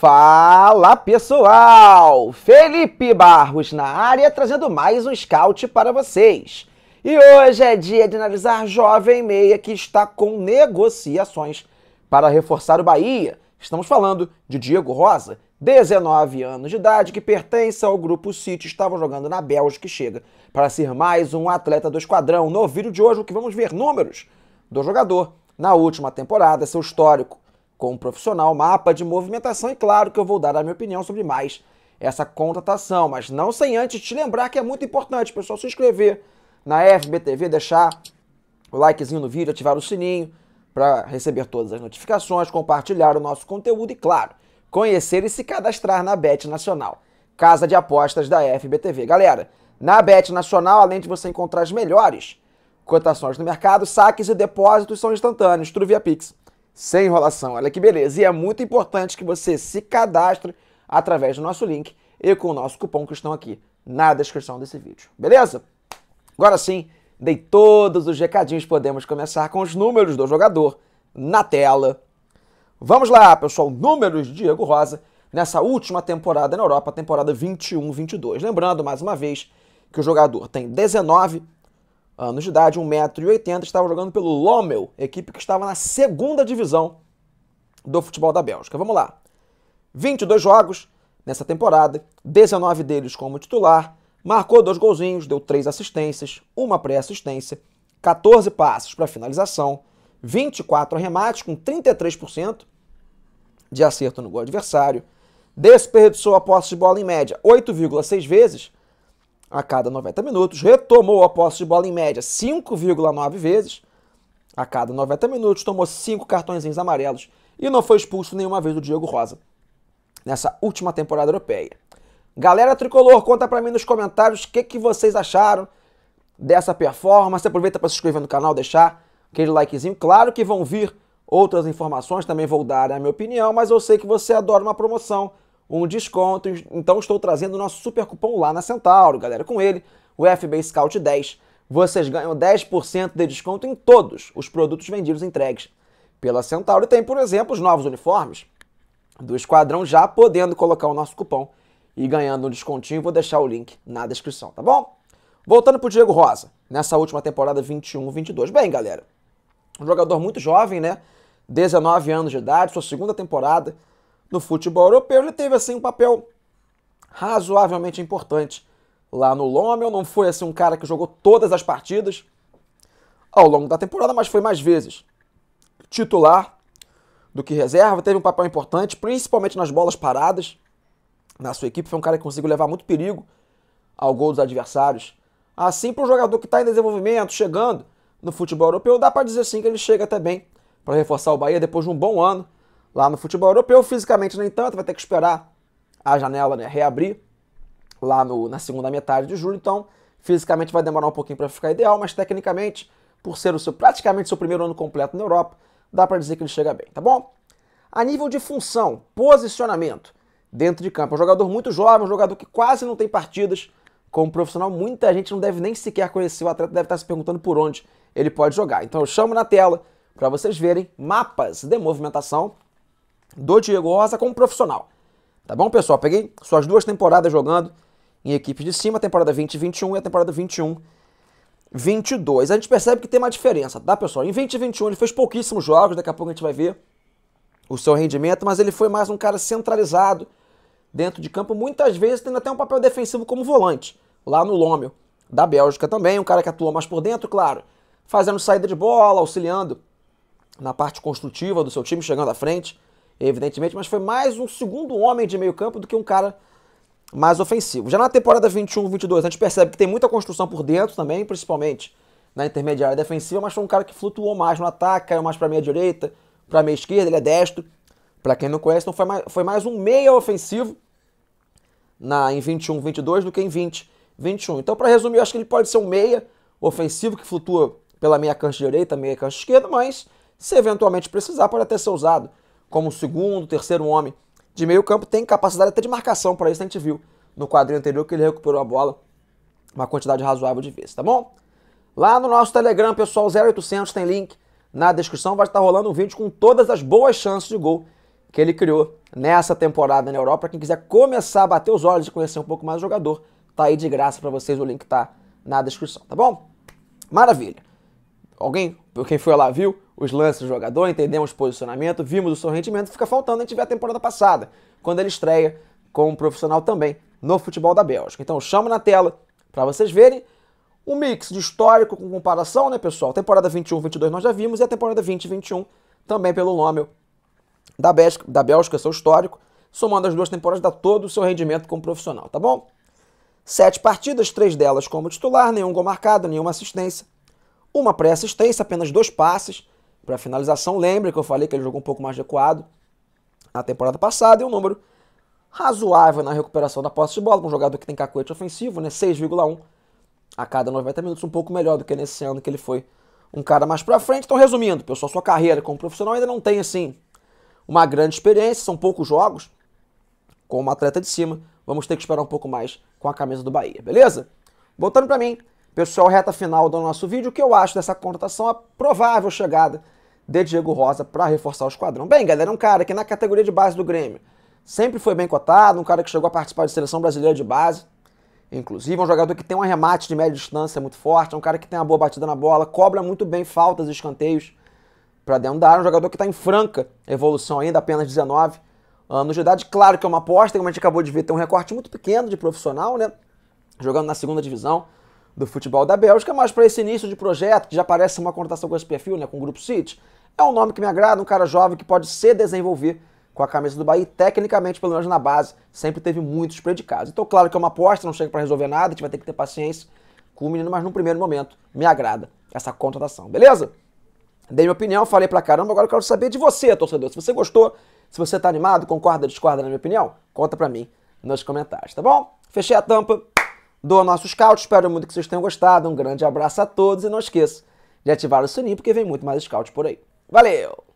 Fala pessoal! Felipe Barros na área trazendo mais um scout para vocês. E hoje é dia de analisar jovem meia que está com negociações para reforçar o Bahia. Estamos falando de Diego Rosa, 19 anos de idade, que pertence ao grupo City, estava jogando na Bélgica e chega para ser mais um atleta do esquadrão. No vídeo de hoje, o que vamos ver números do jogador na última temporada, seu histórico com um profissional, mapa de movimentação e claro que eu vou dar a minha opinião sobre mais essa contratação, mas não sem antes te lembrar que é muito importante, pessoal, se inscrever na FBTV, deixar o likezinho no vídeo, ativar o sininho para receber todas as notificações, compartilhar o nosso conteúdo e, claro, conhecer e se cadastrar na Bet Nacional, casa de apostas da FBTV. Galera, na Bet Nacional, além de você encontrar as melhores cotações no mercado, saques e depósitos são instantâneos, tudo via Pix sem enrolação. Olha que beleza! E é muito importante que você se cadastre através do nosso link e com o nosso cupom que estão aqui na descrição desse vídeo. Beleza? Agora sim, dei todos os recadinhos, podemos começar com os números do jogador na tela. Vamos lá, pessoal, números de Diego Rosa nessa última temporada na Europa, temporada 21-22. Lembrando, mais uma vez, que o jogador tem 19 anos ah, de idade, 1,80m, estava jogando pelo Lommel, equipe que estava na segunda divisão do futebol da Bélgica. Vamos lá. 22 jogos nessa temporada, 19 deles como titular, marcou dois golzinhos, deu três assistências, uma pré-assistência, 14 passes para finalização, 24 remates com 33% de acerto no gol adversário, desperdiçou a posse de bola em média 8,6 vezes, a cada 90 minutos, retomou a posse de bola em média 5,9 vezes a cada 90 minutos, tomou 5 cartõezinhos amarelos e não foi expulso nenhuma vez do Diego Rosa nessa última temporada europeia. Galera tricolor, conta para mim nos comentários o que, que vocês acharam dessa performance. Aproveita para se inscrever no canal, deixar aquele likezinho. Claro que vão vir outras informações, também vou dar a minha opinião, mas eu sei que você adora uma promoção um desconto. Então estou trazendo o nosso super cupom lá na Centauro, galera. Com ele, o FB Scout 10, vocês ganham 10% de desconto em todos os produtos vendidos e entregues pela Centauro. E tem, por exemplo, os novos uniformes do Esquadrão já podendo colocar o nosso cupom e ganhando um descontinho. Vou deixar o link na descrição, tá bom? Voltando para Diego Rosa, nessa última temporada 21-22. Bem, galera, um jogador muito jovem, né? 19 anos de idade, sua segunda temporada no futebol europeu, ele teve assim um papel razoavelmente importante lá no Lommel. Não foi assim um cara que jogou todas as partidas ao longo da temporada, mas foi mais vezes titular do que reserva. Teve um papel importante, principalmente nas bolas paradas na sua equipe. Foi um cara que conseguiu levar muito perigo ao gol dos adversários. Assim, para um jogador que está em desenvolvimento, chegando no futebol europeu, dá para dizer sim que ele chega até bem para reforçar o Bahia depois de um bom ano lá no futebol europeu. Fisicamente, no entanto, vai ter que esperar a janela né, reabrir lá no, na segunda metade de julho. Então, fisicamente vai demorar um pouquinho para ficar ideal, mas tecnicamente, por ser o seu, praticamente seu primeiro ano completo na Europa, dá para dizer que ele chega bem, tá bom? A nível de função, posicionamento dentro de campo. É um jogador muito jovem, um jogador que quase não tem partidas como profissional. Muita gente não deve nem sequer conhecer o atleta, deve estar se perguntando por onde ele pode jogar. Então eu chamo na tela para vocês verem mapas de movimentação do Diego Rosa como profissional. Tá bom, pessoal? Peguei suas duas temporadas jogando em equipes de cima, a temporada 2021 e a temporada 21 22. A gente percebe que tem uma diferença, tá, pessoal? Em 2021 ele fez pouquíssimos jogos, daqui a pouco a gente vai ver o seu rendimento, mas ele foi mais um cara centralizado dentro de campo, muitas vezes tendo até um papel defensivo como volante, lá no Lomel, da Bélgica também, um cara que atuou mais por dentro, claro, fazendo saída de bola, auxiliando na parte construtiva do seu time, chegando à frente, evidentemente, mas foi mais um segundo homem de meio campo do que um cara mais ofensivo. Já na temporada 21-22, a gente percebe que tem muita construção por dentro também, principalmente na intermediária defensiva, mas foi um cara que flutuou mais no ataque, caiu mais para a meia direita, para a meia esquerda, ele é destro. Para quem não conhece, então foi mais, foi mais um meia ofensivo na em 21-22 do que em 20-21. Então, para resumir, eu acho que ele pode ser um meia ofensivo que flutua pela meia cancha direita, meia cancha esquerda, mas se eventualmente precisar, pode até ser usado como segundo, terceiro homem de meio campo, tem capacidade até de marcação para isso, a gente viu no quadrinho anterior que ele recuperou a bola uma quantidade razoável de vezes, tá bom? Lá no nosso Telegram, pessoal, 0800 tem link na descrição, vai estar rolando um vídeo com todas as boas chances de gol que ele criou nessa temporada na Europa. Quem quiser começar a bater os olhos e conhecer um pouco mais o jogador, tá aí de graça para vocês, o link tá na descrição, tá bom? Maravilha. Alguém, quem foi lá, viu? os lances do jogador, entendemos o posicionamento, vimos o seu rendimento, fica faltando a gente ver a temporada passada, quando ele estreia como profissional também no futebol da Bélgica. Então, chamo na tela para vocês verem um mix de histórico com comparação, né, pessoal? Temporada 21-22 nós já vimos e a temporada 20-21 também pelo nome da Bélgica, da Bélgica, seu histórico, somando as duas temporadas, dá todo o seu rendimento como profissional, tá bom? Sete partidas, três delas como titular, nenhum gol marcado, nenhuma assistência, uma pré-assistência, apenas dois passes, para finalização. Lembra que eu falei que ele jogou um pouco mais adequado na temporada passada e um número razoável na recuperação da posse de bola, um jogador que tem cacuete ofensivo, né? 6,1 a cada 90 minutos, um pouco melhor do que nesse ano que ele foi um cara mais para frente. Então, resumindo, pessoal, sua carreira como profissional ainda não tem assim uma grande experiência, são poucos jogos como atleta de cima. Vamos ter que esperar um pouco mais com a camisa do Bahia, beleza? Voltando para mim, Pessoal, reta final do nosso vídeo, o que eu acho dessa contratação, a provável chegada de Diego Rosa para reforçar o esquadrão. Bem, galera, um cara que na categoria de base do Grêmio sempre foi bem cotado, um cara que chegou a participar de seleção brasileira de base, inclusive, um jogador que tem um arremate de média distância muito forte, é um cara que tem uma boa batida na bola, cobra muito bem faltas e escanteios para dentro da área, um jogador que está em franca evolução ainda, apenas 19 anos de idade. Claro que é uma aposta, como a gente acabou de ver, tem um recorte muito pequeno de profissional, né? Jogando na segunda divisão do futebol da Bélgica, mas para esse início de projeto, que já parece uma contratação com esse perfil, né, com o Grupo City, é um nome que me agrada, um cara jovem que pode se desenvolver com a camisa do Bahia, tecnicamente, pelo menos na base, sempre teve muitos predicados. Então, claro que é uma aposta, não chega para resolver nada, a gente vai ter que ter paciência com o menino, mas num primeiro momento me agrada essa contratação, beleza? Dei minha opinião, falei pra caramba, agora eu quero saber de você, torcedor. Se você gostou, se você tá animado, concorda, discorda na minha opinião, conta pra mim nos comentários, tá bom? Fechei a tampa, do nosso scout. Espero muito que vocês tenham gostado. Um grande abraço a todos e não esqueça de ativar o sininho porque vem muito mais scout por aí. Valeu!